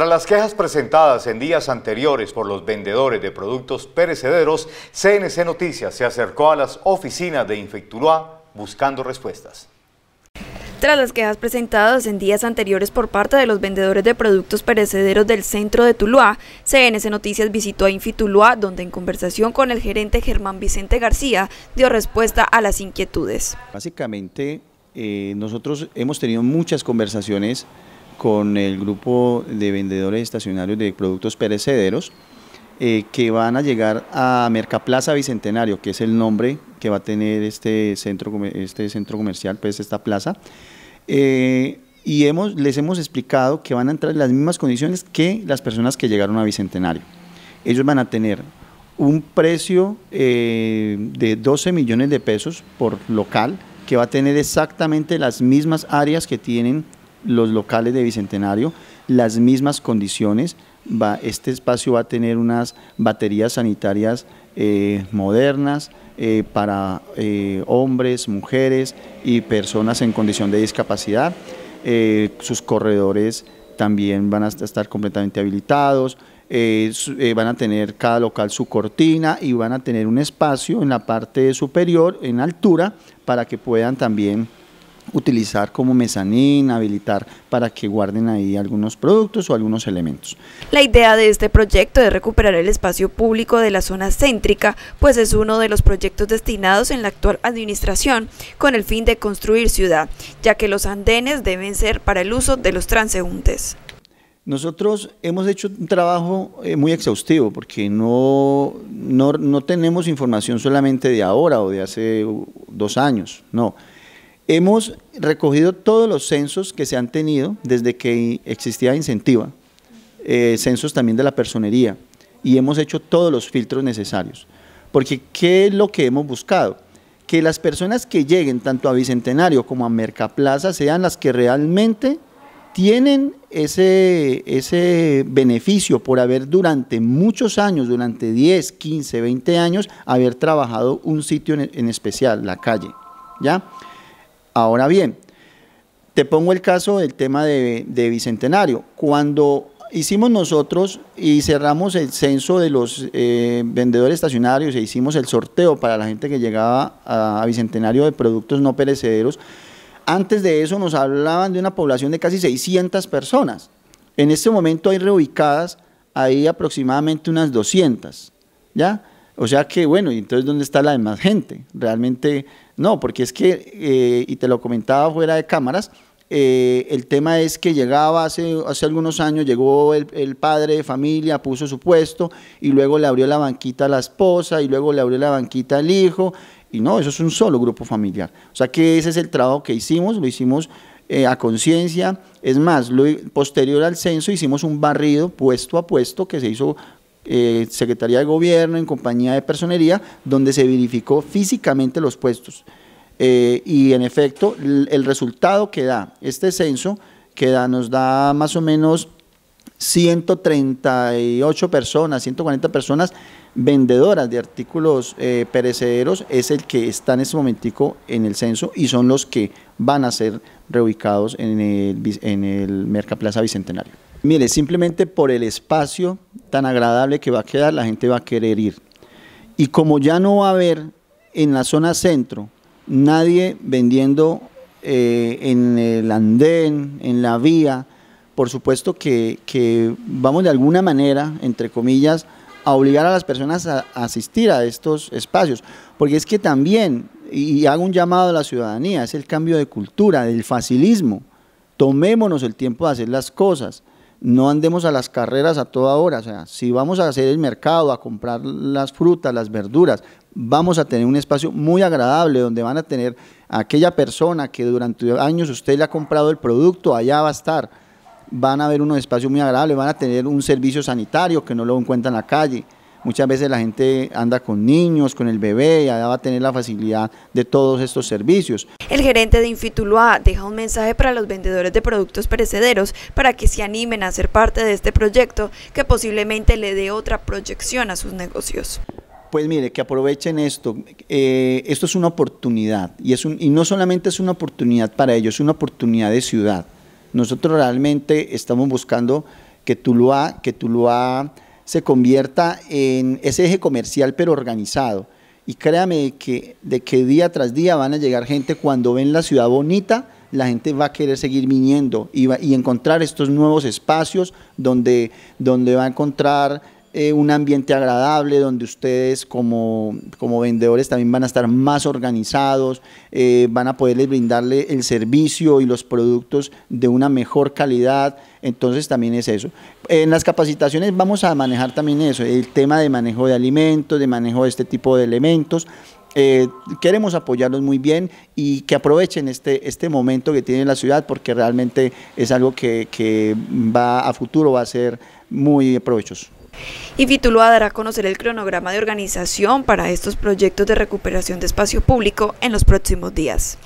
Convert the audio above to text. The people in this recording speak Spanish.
Tras las quejas presentadas en días anteriores por los vendedores de productos perecederos, CNC Noticias se acercó a las oficinas de Infitulúa buscando respuestas. Tras las quejas presentadas en días anteriores por parte de los vendedores de productos perecederos del centro de Tuluá, CNC Noticias visitó a Infituluá, donde en conversación con el gerente Germán Vicente García dio respuesta a las inquietudes. Básicamente, eh, nosotros hemos tenido muchas conversaciones con el grupo de vendedores estacionarios de productos perecederos eh, que van a llegar a Mercaplaza Bicentenario, que es el nombre que va a tener este centro, este centro comercial, pues esta plaza. Eh, y hemos, les hemos explicado que van a entrar en las mismas condiciones que las personas que llegaron a Bicentenario. Ellos van a tener un precio eh, de 12 millones de pesos por local, que va a tener exactamente las mismas áreas que tienen los locales de Bicentenario, las mismas condiciones. Va, este espacio va a tener unas baterías sanitarias eh, modernas eh, para eh, hombres, mujeres y personas en condición de discapacidad. sus corredores también van a estar completamente habilitados. van a tener cada local su cortina y van a tener un espacio en la parte superior, en altura, para que puedan también utilizar como mezanín, habilitar para que guarden ahí algunos productos o algunos elementos. La idea de este proyecto es recuperar el espacio público de la zona céntrica, pues es uno de los proyectos destinados en la actual administración con el fin de construir ciudad, ya que los andenes deben ser para el uso de los transeúntes. Nosotros hemos hecho un trabajo eh, muy exhaustivo porque no, no, no tenemos información solamente de ahora o de hace dos años, no Hemos recogido todos los censos que se han tenido desde que existía Incentiva, eh, censos también de la personería, y hemos hecho todos los filtros necesarios. Porque ¿qué es lo que hemos buscado? Que las personas que lleguen tanto a Bicentenario como a Mercaplaza sean las que realmente tienen ese, ese beneficio por haber durante muchos años, durante 10, 15, 20 años, haber trabajado un sitio en, en especial, la calle. ¿Ya? Ahora bien, te pongo el caso del tema de, Bicentenario. Cuando hicimos nosotros y cerramos el censo de los eh, vendedores estacionarios e hicimos el sorteo para la gente que llegaba a, Bicentenario de productos no perecederos, antes de eso nos hablaban de una población de casi 600 personas. En este momento hay reubicadas ahí aproximadamente unas 200, ¿ya? O sea que, bueno, y entonces ¿dónde está la demás gente? Realmente no, porque es que, eh, y te lo comentaba fuera de cámaras, eh, el tema es que llegaba hace, hace algunos años, llegó el, padre de familia, puso su puesto y luego le abrió la banquita a la esposa y luego le abrió la banquita al hijo. Y no, eso es un solo grupo familiar. O sea que ese es el trabajo que hicimos, lo hicimos eh, a conciencia. Es más, posterior al censo hicimos un barrido puesto a puesto que se hizo eh, Secretaría de Gobierno, en compañía de personería, donde se verificó físicamente los puestos. Eh, y en efecto, el, resultado que da este censo, que da, nos da más o menos 138 personas, 140 personas vendedoras de artículos eh, perecederos, es el que está en este momentico en el censo y son los que van a ser reubicados en el, en el Mercaplaza Bicentenario. Mire, simplemente por el espacio tan agradable que va a quedar, la gente va a querer ir. Y como ya no va a haber en la zona centro nadie vendiendo eh, en el andén, en la vía, por supuesto que, vamos de alguna manera, entre comillas, a obligar a las personas a, a asistir a estos espacios. Porque es que también, y hago un llamado a la ciudadanía, es el cambio de cultura, del facilismo. Tomémonos el tiempo de hacer las cosas no andemos a las carreras a toda hora. O sea, si vamos a hacer el mercado, a comprar las frutas, las verduras, vamos a tener un espacio muy agradable donde van a tener aquella persona que durante años usted le ha comprado el producto, allá va a estar. Van a ver un espacio muy agradable, van a tener un servicio sanitario que no lo encuentran en la calle Muchas veces la gente anda con niños, con el bebé, ya va a tener la facilidad de todos estos servicios. El gerente de Infituloa deja un mensaje para los vendedores de productos perecederos para que se animen a ser parte de este proyecto que posiblemente le dé otra proyección a sus negocios. Pues mire, que aprovechen esto. Eh, esto es una oportunidad y, es un, y no solamente es una oportunidad para ellos, es una oportunidad de ciudad. Nosotros realmente estamos buscando que Tuluá, que Tuluá se convierta en ese eje comercial pero organizado. Y créame que, de que día tras día van a llegar gente cuando ven la ciudad bonita, la gente va a querer seguir viniendo y, va, y encontrar estos nuevos espacios donde, donde va a encontrar eh, un ambiente agradable donde ustedes como, vendedores también van a estar más organizados, eh, van a poderles brindarle el servicio y los productos de una mejor calidad. Entonces también es eso. En las capacitaciones vamos a manejar también eso, el tema de manejo de alimentos, de manejo de este tipo de elementos. Eh, queremos apoyarlos muy bien y que aprovechen este, este momento que tiene la ciudad porque realmente es algo que, que va a futuro va a ser muy provechoso. Y Vituluá dará a conocer el cronograma de organización para estos proyectos de recuperación de espacio público en los próximos días.